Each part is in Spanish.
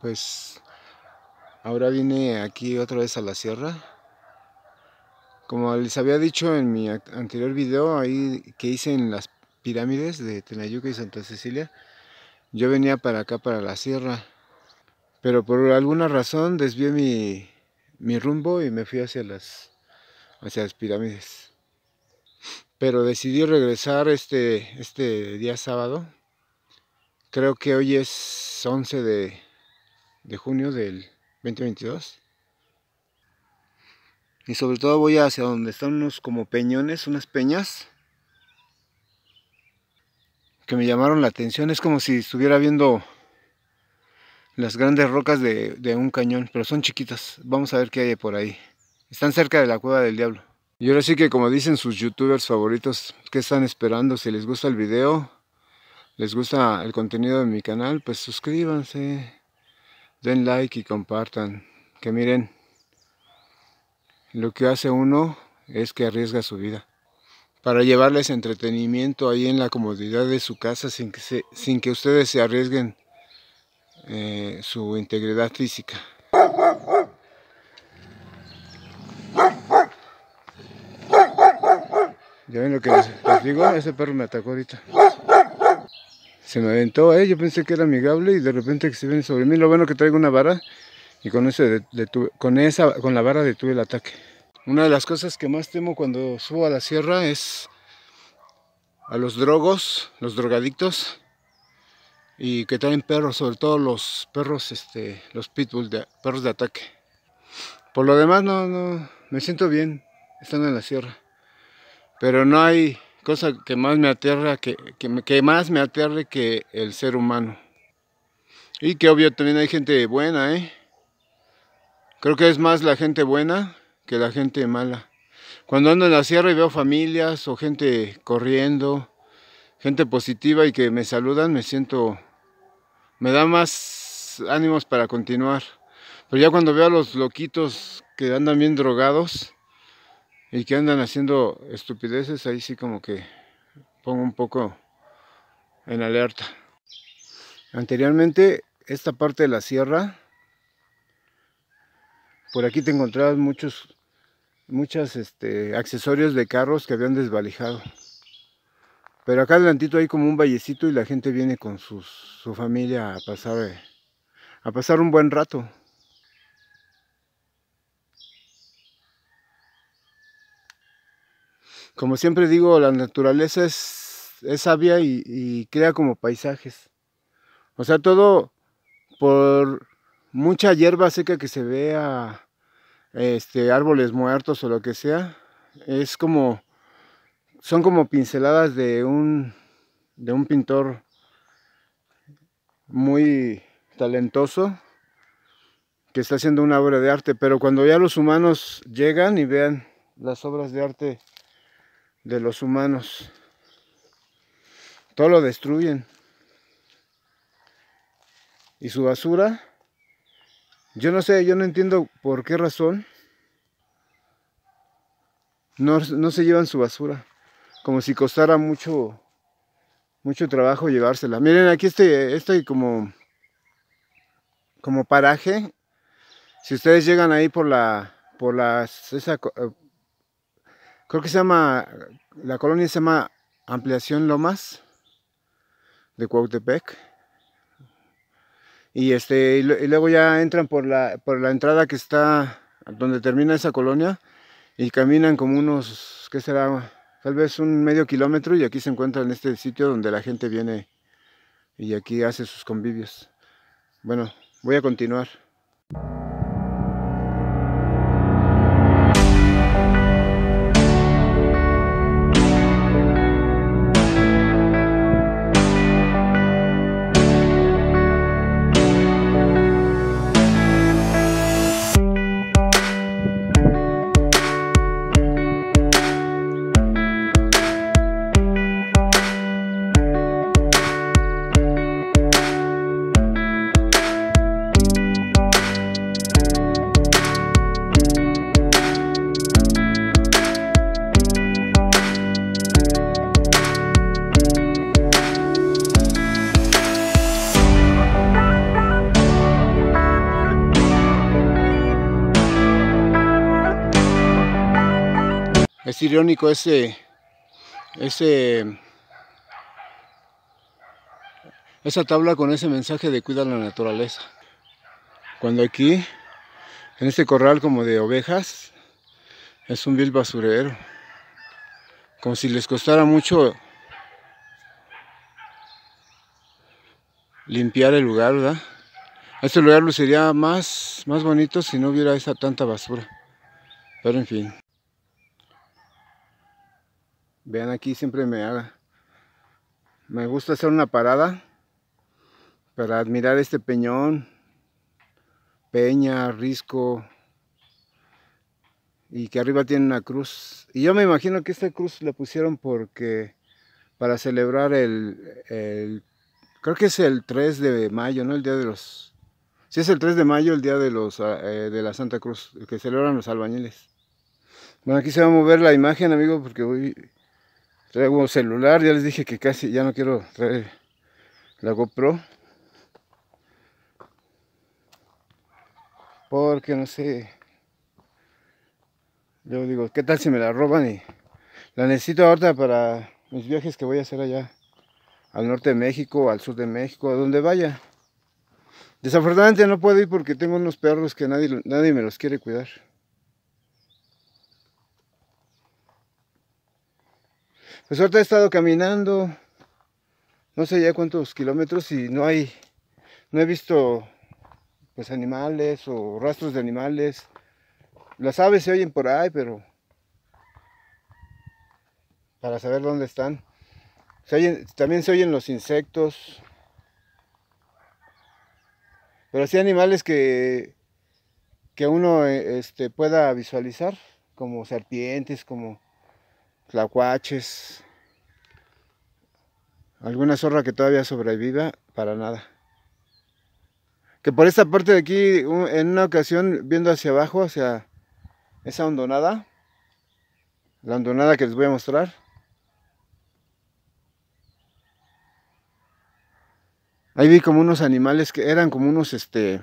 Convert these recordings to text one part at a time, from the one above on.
pues ahora vine aquí otra vez a la sierra. Como les había dicho en mi anterior video ahí que hice en las pirámides de Tenayuca y Santa Cecilia, yo venía para acá, para la sierra. Pero por alguna razón desvié mi, rumbo y me fui hacia las, las pirámides. Pero decidí regresar este, este día sábado. Creo que hoy es 11 de, de junio del 2022. Y sobre todo voy hacia donde están unos como peñones, unas peñas que me llamaron la atención. Es como si estuviera viendo las grandes rocas de, un cañón, pero son chiquitas. Vamos a ver qué hay por ahí. Están cerca de la cueva del diablo. Y ahora sí que como dicen sus youtubers favoritos, que están esperando? Si les gusta el video, les gusta el contenido de mi canal, pues suscríbanse den like y compartan. Que miren, lo que hace uno es que arriesga su vida. Para llevarles entretenimiento ahí en la comodidad de su casa sin que, sin que ustedes se arriesguen eh, su integridad física. ¿Ya ven lo que les digo? Ese perro me atacó ahorita. Se me aventó ahí, eh, yo pensé que era amigable y de repente que se viene sobre mí. Lo bueno que traigo una vara y con, ese con, esa, con la vara detuve el ataque. Una de las cosas que más temo cuando subo a la sierra es a los drogos, los drogadictos y que traen perros, sobre todo los perros, este, los pitbull, de, perros de ataque. Por lo demás, no, me siento bien estando en la sierra, pero no hay cosa que más me aterra, que, que, que más me aterre que el ser humano. Y que obvio también hay gente buena, ¿eh? Creo que es más la gente buena que la gente mala. Cuando ando en la sierra y veo familias o gente corriendo, gente positiva y que me saludan, me siento, me da más ánimos para continuar. Pero ya cuando veo a los loquitos que andan bien drogados, y que andan haciendo estupideces, ahí sí como que pongo un poco en alerta. Anteriormente, esta parte de la sierra, por aquí te encontrabas muchos, muchos este, accesorios de carros que habían desvalijado. Pero acá adelantito hay como un vallecito y la gente viene con sus, su familia a pasar, eh, a pasar un buen rato. como siempre digo, la naturaleza es, sabia y, crea como paisajes. O sea, todo por mucha hierba seca que se vea, este, árboles muertos o lo que sea, es como, son como pinceladas de un, de un pintor muy talentoso que está haciendo una obra de arte, pero cuando ya los humanos llegan y vean las obras de arte de los humanos. Todo lo destruyen. Y su basura, yo no sé, yo no entiendo por qué razón no, se llevan su basura. Como si costara mucho, mucho trabajo llevársela. Miren, aquí este, estoy como, como paraje. Si ustedes llegan ahí por la, por las, eh, creo que se llama, la colonia se llama Ampliación Lomas de Cuautepec. Y, este, y, luego ya entran por la, por la entrada que está donde termina esa colonia y caminan como unos, ¿qué será? Tal vez un medio kilómetro y aquí se encuentran este sitio donde la gente viene y aquí hace sus convivios. Bueno, voy a continuar. es irónico ese, ese, esa tabla con ese mensaje de cuidar la naturaleza. Cuando aquí, en este corral como de ovejas, es un vil basurero. Como si les costara mucho limpiar el lugar, ¿verdad? Este lugar sería más, más bonito si no hubiera esa tanta basura. Pero en fin. Vean aquí siempre me haga. Me gusta hacer una parada para admirar este peñón, peña, risco, y que arriba tiene una cruz. Y yo me imagino que esta cruz la pusieron porque para celebrar el, creo que es el 3 de mayo, ¿no? El día de los, si es el 3 de mayo, el día de los, ah, eh, de la Santa Cruz, el que celebran los albañiles. Bueno, aquí se va a mover la imagen, amigo, porque voy Traigo un celular, ya les dije que casi ya no quiero traer la GoPro. Porque no sé. Yo digo, ¿qué tal si me la roban? Y la necesito ahorita para mis viajes que voy a hacer allá. Al norte de México, al sur de México, a donde vaya. Desafortunadamente no puedo ir porque tengo unos perros que nadie, nadie me los quiere cuidar. Pues ahorita he estado caminando, no sé ya cuántos kilómetros y no hay, no he visto pues animales o rastros de animales. Las aves se oyen por ahí, pero para saber dónde están. también se oyen los insectos. Pero sí animales que, que uno eh, este, pueda visualizar, como serpientes, como tlacuaches, alguna zorra que todavía sobreviva, para nada. Que por esta parte de aquí, en una ocasión, viendo hacia abajo, hacia esa hondonada, la hondonada que les voy a mostrar, Ahí vi como unos animales que eran como unos, este...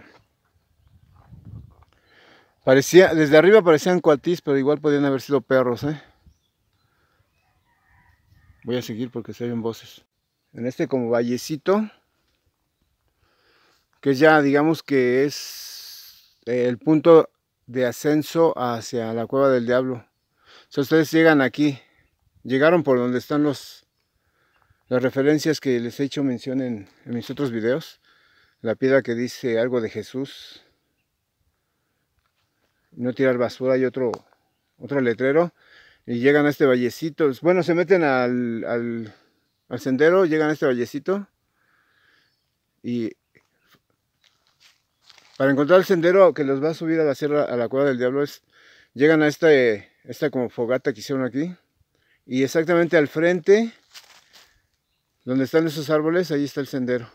Parecía, desde arriba parecían cuatis pero igual podían haber sido perros, ¿eh? Voy a seguir porque se oyen voces. En este como vallecito, que ya digamos que es eh, el punto de ascenso hacia la cueva del diablo. Si ustedes llegan aquí, llegaron por donde están los las referencias que les he hecho mención en, mis otros videos. La piedra que dice algo de Jesús. No tirar basura y otro, otro letrero y llegan a este vallecito. Bueno, se meten al, al, sendero, llegan a este vallecito y para encontrar el sendero que los va a subir a la sierra, a la cueva del diablo, es, llegan a esta, esta como fogata que hicieron aquí y exactamente al frente, donde están esos árboles, ahí está el sendero.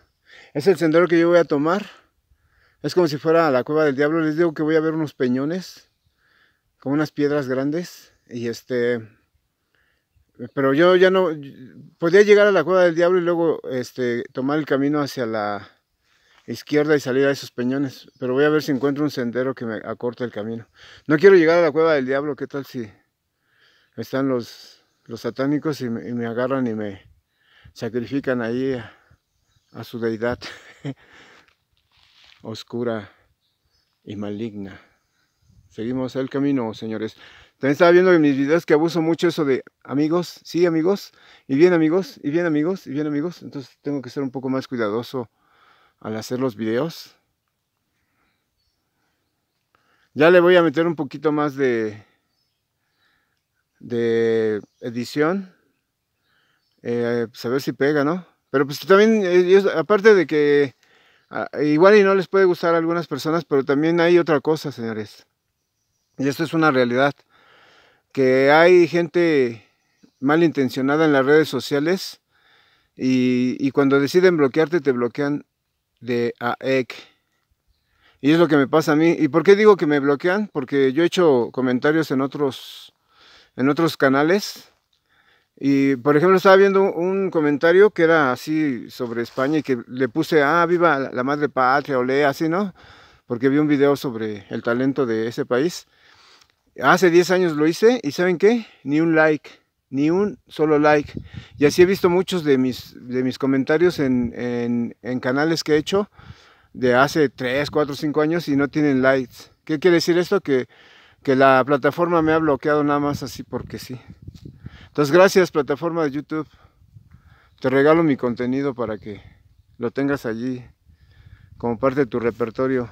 Es el sendero que yo voy a tomar. Es como si fuera a la cueva del diablo. Les digo que voy a ver unos peñones, como unas piedras grandes. Y este, pero yo ya no, podía llegar a la cueva del diablo y luego este, tomar el camino hacia la izquierda y salir a esos peñones, pero voy a ver si encuentro un sendero que me acorte el camino. No quiero llegar a la cueva del diablo, ¿qué tal si están los, los satánicos y me, agarran y me sacrifican ahí a su deidad oscura y maligna? Seguimos el camino, señores. También estaba viendo en mis videos que abuso mucho eso de amigos, sí amigos, y bien amigos, y bien amigos, y bien amigos. Entonces tengo que ser un poco más cuidadoso al hacer los videos. Ya le voy a meter un poquito más de, de edición. Eh, pues, a ver si pega, ¿no? Pero pues también, eh, aparte de que ah, igual y no les puede gustar a algunas personas, pero también hay otra cosa, señores. Y esto es una realidad que hay gente malintencionada en las redes sociales y, cuando deciden bloquearte te bloquean de A AEC. Y es lo que me pasa a mí. ¿Y por qué digo que me bloquean? Porque yo he hecho comentarios en otros, en otros canales. Y por ejemplo, estaba viendo un comentario que era así sobre España y que le puse, ah, viva la madre patria, o olé, así, ¿no? Porque vi un video sobre el talento de ese país. Hace 10 años lo hice y ¿saben qué? Ni un like, ni un solo like. Y así he visto muchos de mis, de mis comentarios en, canales que he hecho de hace 3, 4, 5 años y no tienen likes. ¿Qué quiere decir esto? Que, que la plataforma me ha bloqueado nada más así porque sí. Entonces gracias plataforma de YouTube. Te regalo mi contenido para que lo tengas allí como parte de tu repertorio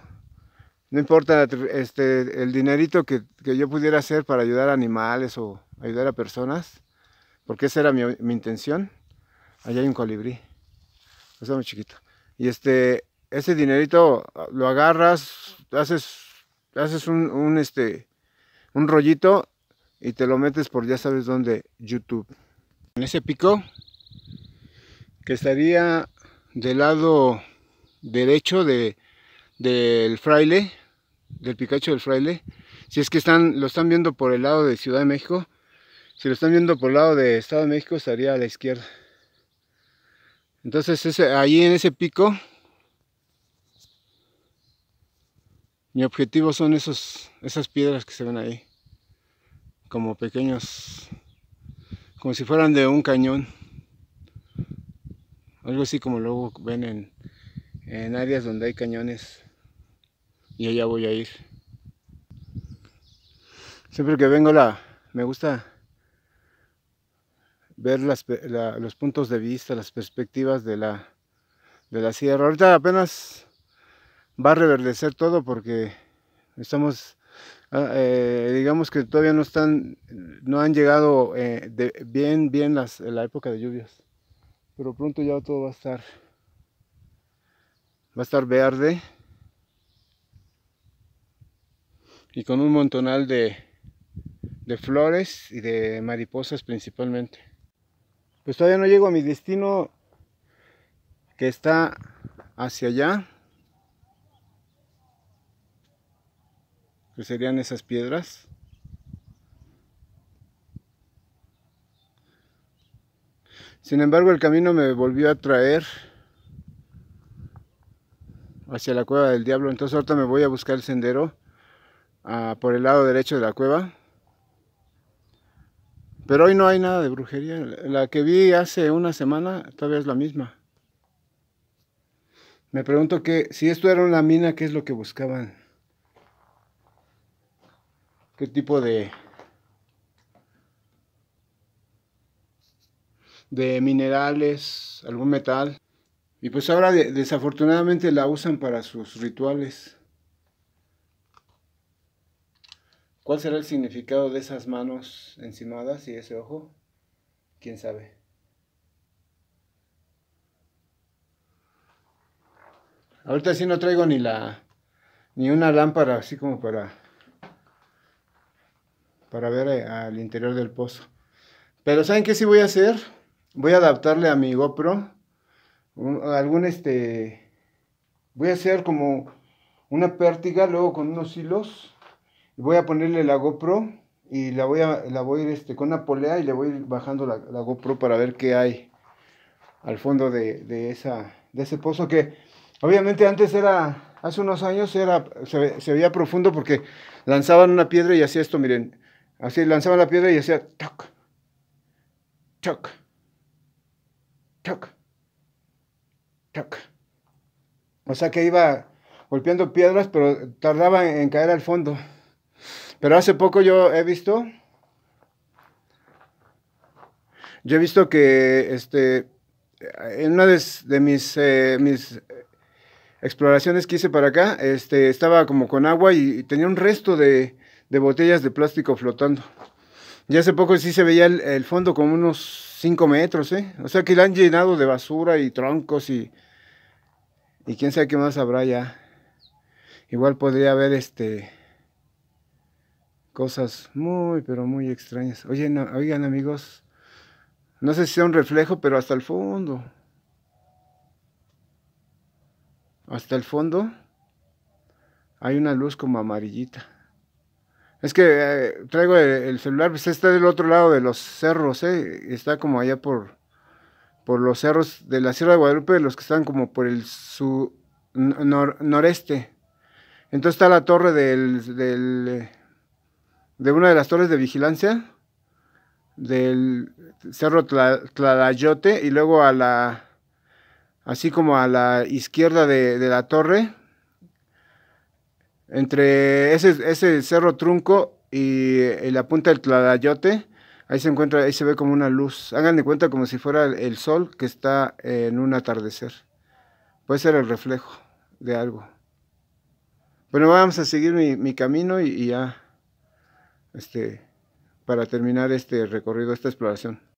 no importa este, el dinerito que, yo pudiera hacer para ayudar a animales o ayudar a personas, porque esa era mi, intención. Allá hay un colibrí, está muy chiquito. Y este, ese dinerito ah, lo agarras, haces, haces un, este, un rollito y te lo metes por ya sabes dónde, YouTube. En ese pico, que estaría del lado derecho de, del fraile, del Picacho del Fraile, si es que están, lo están viendo por el lado de Ciudad de México, si lo están viendo por el lado de Estado de México estaría a la izquierda. Entonces ese, ahí en ese pico, mi objetivo son esos, esas piedras que se ven ahí, como pequeños, como si fueran de un cañón. Algo así como luego ven en, en áreas donde hay cañones y allá voy a ir. Siempre que vengo la, me gusta ver los puntos de vista, las perspectivas de la, de la sierra. Ahorita apenas va a reverdecer todo porque estamos, ah, eh, digamos que todavía no están, no han llegado eh, bien, bien las, la época de lluvias. Pero pronto ya todo va a estar, va a estar verde, y con un montonal de, de flores y de mariposas principalmente. Pues todavía no llego a mi destino que está hacia allá. Que serían esas piedras. Sin embargo, el camino me volvió a traer hacia la cueva del diablo. Entonces ahorita me voy a buscar el sendero Ah, por el lado derecho de la cueva. Pero hoy no hay nada de brujería. La que vi hace una semana todavía es la misma. Me pregunto que si esto era una mina, ¿qué es lo que buscaban? ¿Qué tipo de... de minerales, algún metal? Y pues ahora desafortunadamente la usan para sus rituales. ¿Cuál será el significado de esas manos encimadas y ese ojo? ¿Quién sabe? Ahorita sí no traigo ni la ni una lámpara así como para para ver eh, al interior del pozo. Pero ¿saben qué sí voy a hacer? Voy a adaptarle a mi GoPro algún este voy a hacer como una pértiga luego con unos hilos voy a ponerle la GoPro y la voy a voy ir este, con una polea y le voy a ir bajando la, GoPro para ver qué hay al fondo de, esa, de ese pozo que obviamente antes era, hace unos años era, se, veía profundo porque lanzaban una piedra y hacía esto, miren, así lanzaba la piedra y hacía toc, toc, toc, toc. O sea que iba golpeando piedras, pero tardaba en caer al fondo. Pero hace poco yo he visto. Yo he visto que este, en una de, mis, eh, mis exploraciones que hice para acá, este, estaba como con agua y, tenía un resto de, botellas de plástico flotando. Y hace poco sí se veía el, el fondo como unos 5 metros, ¿eh? O sea que la han llenado de basura y troncos y, y quién sabe qué más habrá ya. Igual podría haber este cosas muy, pero muy extrañas. Oye, oigan amigos, no sé si sea un reflejo, pero hasta el fondo. Hasta el fondo hay una luz como amarillita. Es que eh, traigo el, celular, pues está del otro lado de los cerros, eh, está como allá por, por los cerros de la Sierra de Guadalupe, los que están como por el su, noreste. Entonces está la torre del de una de las torres de vigilancia del Cerro Tladayote, y luego a la, así como a la izquierda de, la torre, entre ese, cerro trunco y, la punta del Tlalayote, ahí se encuentra, ahí se ve como una luz. Hagan de cuenta como si fuera el sol que está en un atardecer. Puede ser el reflejo de algo. Bueno, vamos a seguir mi, camino y ya este, para terminar este recorrido, esta exploración.